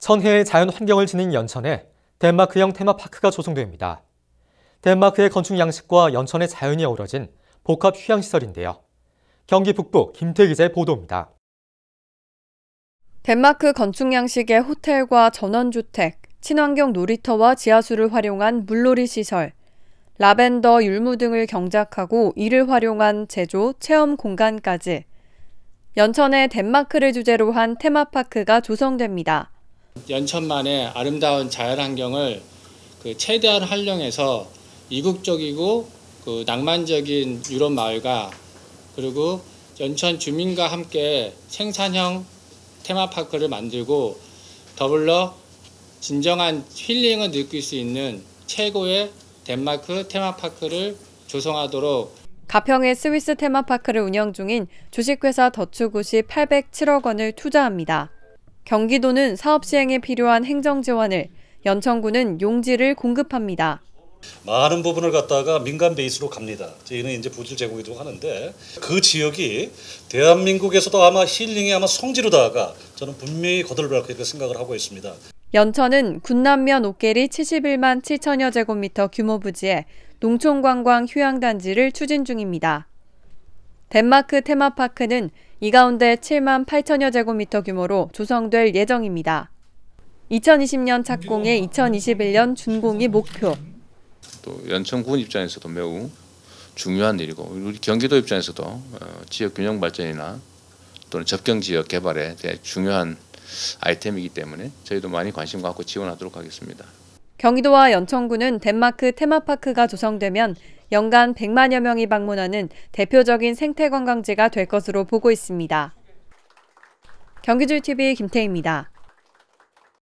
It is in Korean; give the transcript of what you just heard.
천혜의 자연 환경을 지닌 연천에 덴마크형 테마파크가 조성됩니다. 덴마크의 건축 양식과 연천의 자연이 어우러진 복합 휴양시설인데요. 경기 북부 김태기재 보도입니다. 덴마크 건축 양식의 호텔과 전원주택, 친환경 놀이터와 지하수를 활용한 물놀이 시설, 라벤더 율무 등을 경작하고 이를 활용한 제조, 체험 공간까지 연천의 덴마크를 주제로 한 테마파크가 조성됩니다. 연천만의 아름다운 자연환경을 그 최대한 활용해서 이국적이고 그 낭만적인 유럽 마을과 그리고 연천 주민과 함께 생산형 테마파크를 만들고 더불어 진정한 힐링을 느낄 수 있는 최고의 덴마크 테마파크를 조성하도록 가평의 스위스 테마파크를 운영 중인 주식회사 더추굿이 807억 원을 투자합니다. 경기도는 사업 시행에 필요한 행정 지원을, 연천구는 용지를 공급합니다. 많은 부분을 갖다가 민간 베이스로 갑니다. 저희는 이제 부질 제공이도 하는데 그 지역이 대한민국에서도 아마 힐링의 아마 성지로다가 저는 분명히 거들어갈 거라 생각을 하고 있습니다. 연천은 군남면 옥계리 71만 7천여 제곱미터 규모 부지에 농촌관광 휴양단지를 추진 중입니다. 덴마크 테마파크는 이 가운데 7만 8천여 제곱미터 규모로 조성될 예정입니다. 2020년 착공에 2021년 준공이 목표. 또 연천군 입장에서도 매우 중요한 일이고 우리 경기도 입장에서도 어, 지역 균형 발전이나 또는 접경 지역 개발에 대해 중요한 아이템이기 때문에 저희도 많이 관심 갖고 지원하도록 하겠습니다. 경기도와 연천구는 덴마크 테마파크가 조성되면 연간 100만여 명이 방문하는 대표적인 생태 관광지가 될 것으로 보고 있습니다. 경기줄TV 김태입니다.